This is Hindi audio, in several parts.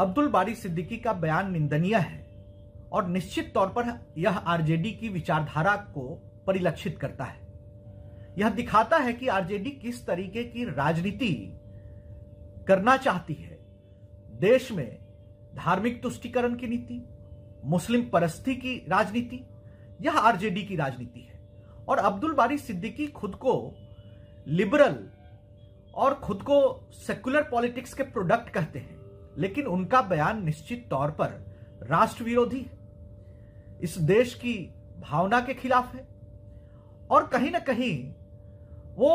अब्दुल बारी सिद्दीकी का बयान निंदनीय है और निश्चित तौर पर यह आरजेडी की विचारधारा को परिलक्षित करता है यह दिखाता है कि आरजेडी किस तरीके की राजनीति करना चाहती है देश में धार्मिक तुष्टिकरण की नीति मुस्लिम परस्ती की राजनीति यह आरजेडी की राजनीति है और अब्दुल बारी सिद्दीकी खुद को लिबरल और खुद को सेकुलर पॉलिटिक्स के प्रोडक्ट कहते हैं लेकिन उनका बयान निश्चित तौर पर राष्ट्र विरोधी है इस देश की भावना के खिलाफ है और कहीं ना कहीं वो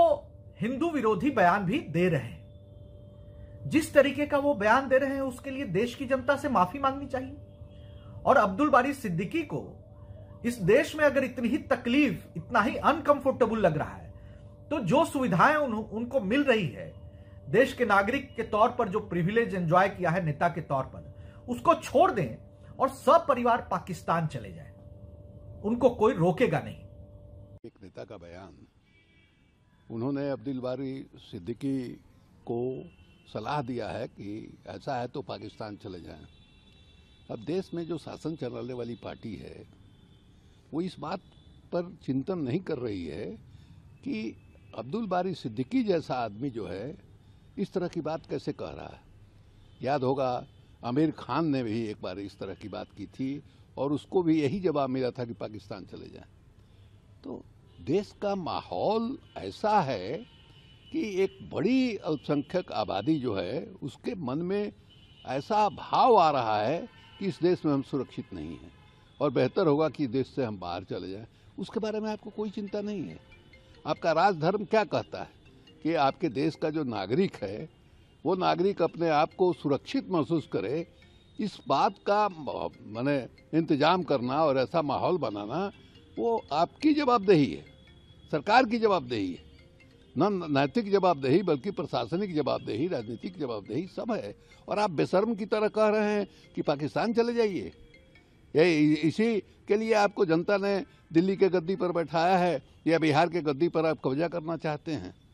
हिंदू विरोधी बयान भी दे रहे हैं जिस तरीके का वो बयान दे रहे हैं उसके लिए देश की जनता से माफी मांगनी चाहिए और अब्दुल बारी सिद्दीकी को इस देश में अगर इतनी ही तकलीफ इतना ही अनकंफर्टेबल लग रहा है तो जो सुविधाएं उन, उनको मिल रही है देश के नागरिक के तौर पर जो प्रिविलेज एंजॉय किया है नेता के तौर पर उसको छोड़ दें और सब परिवार पाकिस्तान चले जाए उनको कोई रोकेगा नहीं एक नेता का बयान उन्होंने अब्दुल बारी सिद्दीकी को सलाह दिया है कि ऐसा है तो पाकिस्तान चले जाएं। अब देश में जो शासन चलाने वाली पार्टी है वो इस बात पर चिंतन नहीं कर रही है कि अब्दुल बारी सिद्दीकी जैसा आदमी जो है इस तरह की बात कैसे कह रहा है याद होगा आमिर खान ने भी एक बार इस तरह की बात की थी और उसको भी यही जवाब मिला था कि पाकिस्तान चले जाएं तो देश का माहौल ऐसा है कि एक बड़ी अल्पसंख्यक आबादी जो है उसके मन में ऐसा भाव आ रहा है कि इस देश में हम सुरक्षित नहीं हैं और बेहतर होगा कि देश से हम बाहर चले जाएं उसके बारे में आपको कोई चिंता नहीं है आपका राजधर्म क्या कहता है कि आपके देश का जो नागरिक है वो नागरिक अपने आप को सुरक्षित महसूस करे इस बात का मैंने इंतजाम करना और ऐसा माहौल बनाना वो आपकी जवाबदेही है सरकार की जवाबदेही है न नैतिक जवाबदेही बल्कि प्रशासनिक जवाबदेही राजनीतिक जवाबदेही सब है और आप बेशर्म की तरह कह रहे हैं कि पाकिस्तान चले जाइए ये इसी के लिए आपको जनता ने दिल्ली के गद्दी पर बैठाया है या बिहार के गद्दी पर आप कब्जा करना चाहते हैं